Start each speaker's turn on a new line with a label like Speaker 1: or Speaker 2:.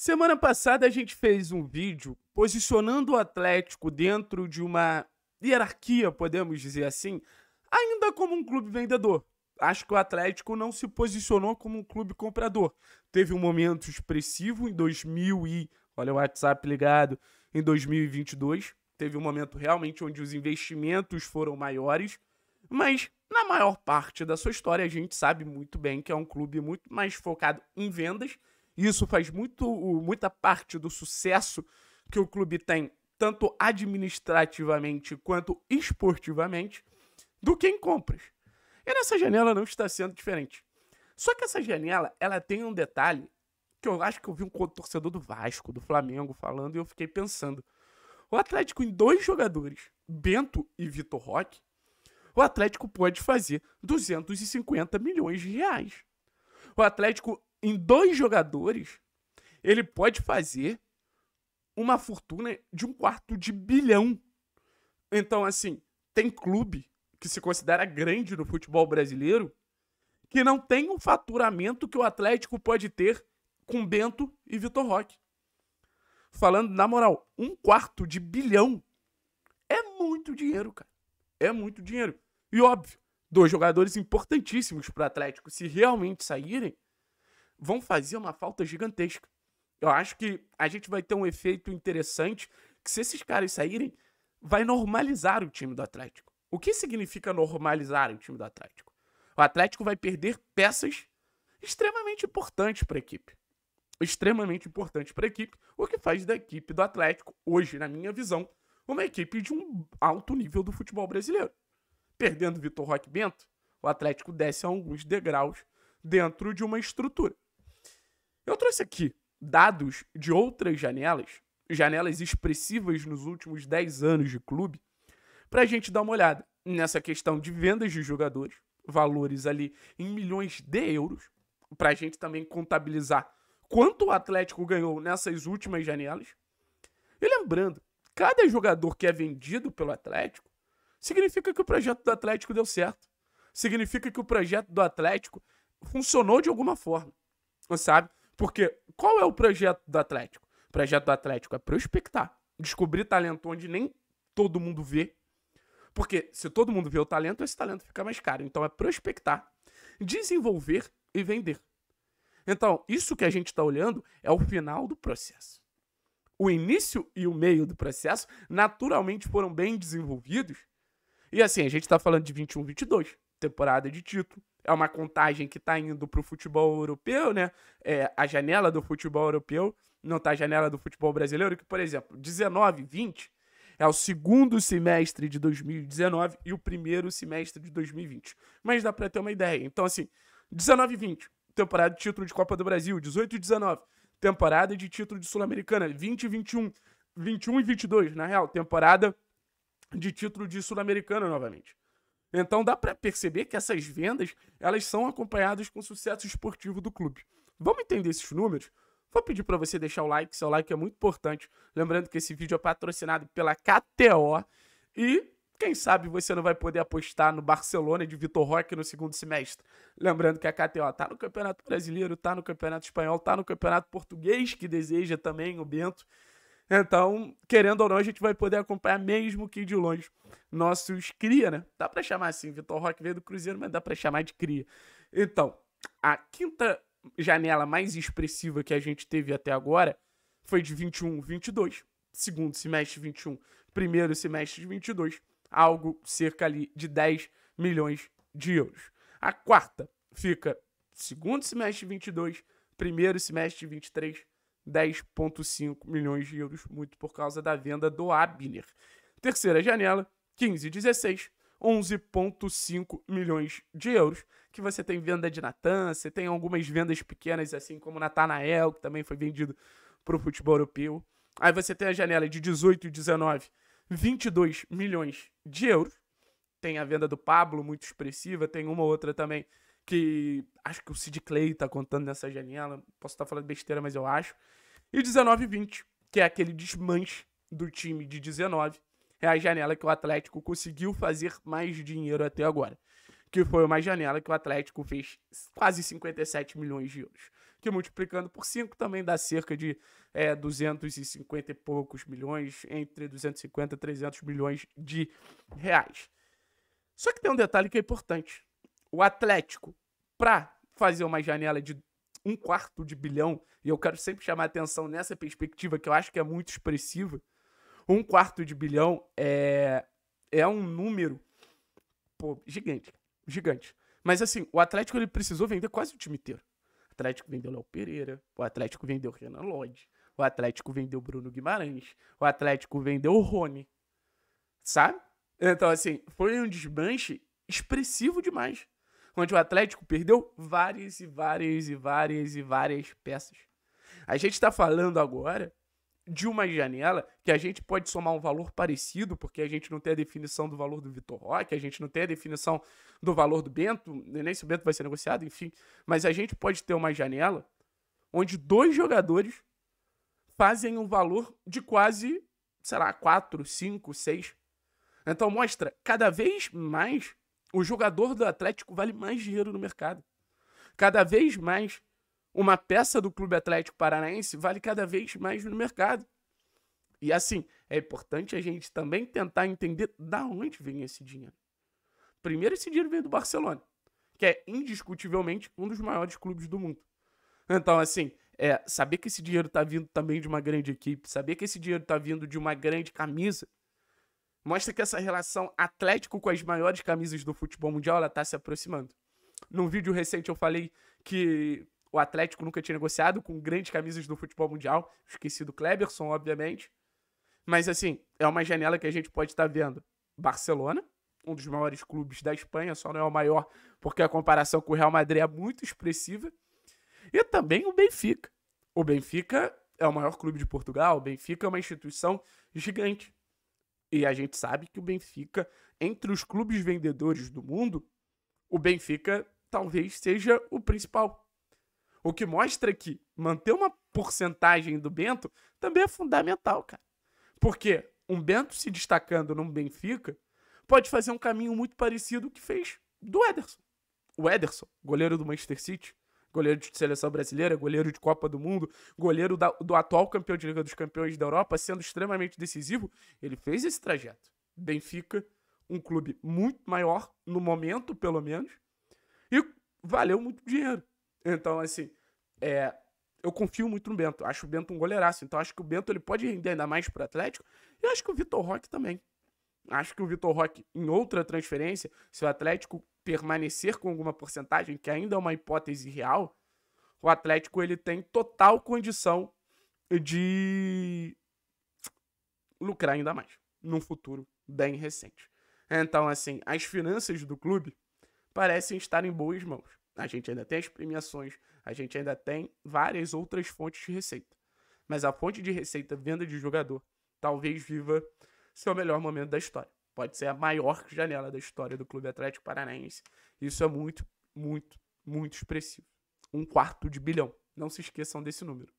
Speaker 1: Semana passada a gente fez um vídeo posicionando o Atlético dentro de uma hierarquia, podemos dizer assim, ainda como um clube vendedor. Acho que o Atlético não se posicionou como um clube comprador. Teve um momento expressivo em 2000 e, olha o WhatsApp ligado, em 2022, teve um momento realmente onde os investimentos foram maiores, mas na maior parte da sua história a gente sabe muito bem que é um clube muito mais focado em vendas e isso faz muito, muita parte do sucesso que o clube tem, tanto administrativamente quanto esportivamente, do que em compras. E nessa janela não está sendo diferente. Só que essa janela, ela tem um detalhe que eu acho que eu vi um torcedor do Vasco, do Flamengo falando e eu fiquei pensando. O Atlético em dois jogadores, Bento e Vitor Roque, o Atlético pode fazer 250 milhões de reais. O Atlético em dois jogadores, ele pode fazer uma fortuna de um quarto de bilhão. Então, assim, tem clube que se considera grande no futebol brasileiro que não tem o faturamento que o Atlético pode ter com Bento e Vitor Roque. Falando na moral, um quarto de bilhão é muito dinheiro, cara. É muito dinheiro. E óbvio, dois jogadores importantíssimos para o Atlético, se realmente saírem, vão fazer uma falta gigantesca. Eu acho que a gente vai ter um efeito interessante que se esses caras saírem, vai normalizar o time do Atlético. O que significa normalizar o time do Atlético? O Atlético vai perder peças extremamente importantes para a equipe. Extremamente importantes para a equipe, o que faz da equipe do Atlético, hoje, na minha visão, uma equipe de um alto nível do futebol brasileiro. Perdendo Vitor Roque Bento, o Atlético desce a alguns degraus dentro de uma estrutura. Eu trouxe aqui dados de outras janelas, janelas expressivas nos últimos 10 anos de clube, para a gente dar uma olhada nessa questão de vendas de jogadores, valores ali em milhões de euros, para a gente também contabilizar quanto o Atlético ganhou nessas últimas janelas. E lembrando, cada jogador que é vendido pelo Atlético significa que o projeto do Atlético deu certo. Significa que o projeto do Atlético funcionou de alguma forma, sabe? Porque qual é o projeto do Atlético? O projeto do Atlético é prospectar, descobrir talento onde nem todo mundo vê. Porque se todo mundo vê o talento, esse talento fica mais caro. Então é prospectar, desenvolver e vender. Então, isso que a gente está olhando é o final do processo. O início e o meio do processo naturalmente foram bem desenvolvidos. E assim, a gente está falando de 21, 22 temporada de título. É uma contagem que está indo para o futebol europeu, né? É, a janela do futebol europeu, não tá a janela do futebol brasileiro, que, por exemplo, 19, 20 é o segundo semestre de 2019 e o primeiro semestre de 2020. Mas dá para ter uma ideia. Então, assim, 19 e 20, temporada de título de Copa do Brasil, 18 e 19, temporada de título de Sul-Americana, 20 e 21, 21 e 22, na real, temporada de título de Sul-Americana novamente. Então dá para perceber que essas vendas elas são acompanhadas com o sucesso esportivo do clube. Vamos entender esses números? Vou pedir para você deixar o like, seu like é muito importante. Lembrando que esse vídeo é patrocinado pela KTO e quem sabe você não vai poder apostar no Barcelona de Vitor Roque no segundo semestre. Lembrando que a KTO está no Campeonato Brasileiro, está no Campeonato Espanhol, está no Campeonato Português que deseja também o Bento. Então, querendo ou não, a gente vai poder acompanhar mesmo que de longe nossos cria, né? Dá para chamar assim, Vitor Roque veio do Cruzeiro, mas dá para chamar de cria. Então, a quinta janela mais expressiva que a gente teve até agora foi de 21, 22, segundo semestre 21, primeiro semestre de 22, algo cerca ali de 10 milhões de euros. A quarta fica segundo semestre de 22, primeiro semestre de 23, 10,5 milhões de euros, muito por causa da venda do Abner. Terceira janela, 15 16, 11,5 milhões de euros, que você tem venda de Natan, você tem algumas vendas pequenas, assim como Natanael, que também foi vendido para o futebol europeu. Aí você tem a janela de 18 e 19, 22 milhões de euros. Tem a venda do Pablo, muito expressiva, tem uma outra também que acho que o Sid Clay tá contando nessa janela. Posso estar falando besteira, mas eu acho. E 19 20, que é aquele desmanche do time de 19. É a janela que o Atlético conseguiu fazer mais dinheiro até agora. Que foi uma janela que o Atlético fez quase 57 milhões de euros. Que multiplicando por 5 também dá cerca de é, 250 e poucos milhões, entre 250 e 300 milhões de reais. Só que tem um detalhe que é importante o Atlético, para fazer uma janela de um quarto de bilhão, e eu quero sempre chamar atenção nessa perspectiva que eu acho que é muito expressiva, um quarto de bilhão é, é um número pô, gigante, gigante. Mas assim, o Atlético ele precisou vender quase o time inteiro. O Atlético vendeu Léo Pereira, o Atlético vendeu Renan Lodge, o Atlético vendeu Bruno Guimarães, o Atlético vendeu o Rony, sabe? Então assim, foi um desmanche expressivo demais onde o Atlético perdeu várias e várias e várias e várias peças. A gente está falando agora de uma janela que a gente pode somar um valor parecido, porque a gente não tem a definição do valor do Vitor Roque, a gente não tem a definição do valor do Bento, né, nem se o Bento vai ser negociado, enfim. Mas a gente pode ter uma janela onde dois jogadores fazem um valor de quase, sei lá, 4, 5, 6. Então mostra cada vez mais o jogador do Atlético vale mais dinheiro no mercado. Cada vez mais, uma peça do Clube Atlético Paranaense vale cada vez mais no mercado. E assim, é importante a gente também tentar entender da onde vem esse dinheiro. Primeiro, esse dinheiro vem do Barcelona, que é indiscutivelmente um dos maiores clubes do mundo. Então, assim, é, saber que esse dinheiro está vindo também de uma grande equipe, saber que esse dinheiro está vindo de uma grande camisa, mostra que essa relação Atlético com as maiores camisas do futebol mundial está se aproximando. Num vídeo recente eu falei que o Atlético nunca tinha negociado com grandes camisas do futebol mundial. Esqueci do Kleberson, obviamente. Mas, assim, é uma janela que a gente pode estar tá vendo. Barcelona, um dos maiores clubes da Espanha, só não é o maior porque a comparação com o Real Madrid é muito expressiva. E também o Benfica. O Benfica é o maior clube de Portugal, o Benfica é uma instituição gigante. E a gente sabe que o Benfica, entre os clubes vendedores do mundo, o Benfica talvez seja o principal. O que mostra que manter uma porcentagem do Bento também é fundamental, cara. Porque um Bento se destacando num Benfica pode fazer um caminho muito parecido que fez do Ederson. O Ederson, goleiro do Manchester City, goleiro de seleção brasileira, goleiro de Copa do Mundo, goleiro da, do atual campeão de Liga dos Campeões da Europa, sendo extremamente decisivo, ele fez esse trajeto. Benfica, um clube muito maior, no momento pelo menos, e valeu muito dinheiro. Então, assim, é, eu confio muito no Bento. Acho o Bento um goleiraço. Então, acho que o Bento ele pode render ainda mais para o Atlético. E acho que o Vitor Roque também. Acho que o Vitor Roque, em outra transferência, se o Atlético permanecer com alguma porcentagem, que ainda é uma hipótese real, o Atlético ele tem total condição de lucrar ainda mais num futuro bem recente. Então, assim, as finanças do clube parecem estar em boas mãos. A gente ainda tem as premiações, a gente ainda tem várias outras fontes de receita. Mas a fonte de receita, venda de jogador, talvez viva seu melhor momento da história. Pode ser a maior janela da história do Clube Atlético Paranaense. Isso é muito, muito, muito expressivo. Um quarto de bilhão. Não se esqueçam desse número.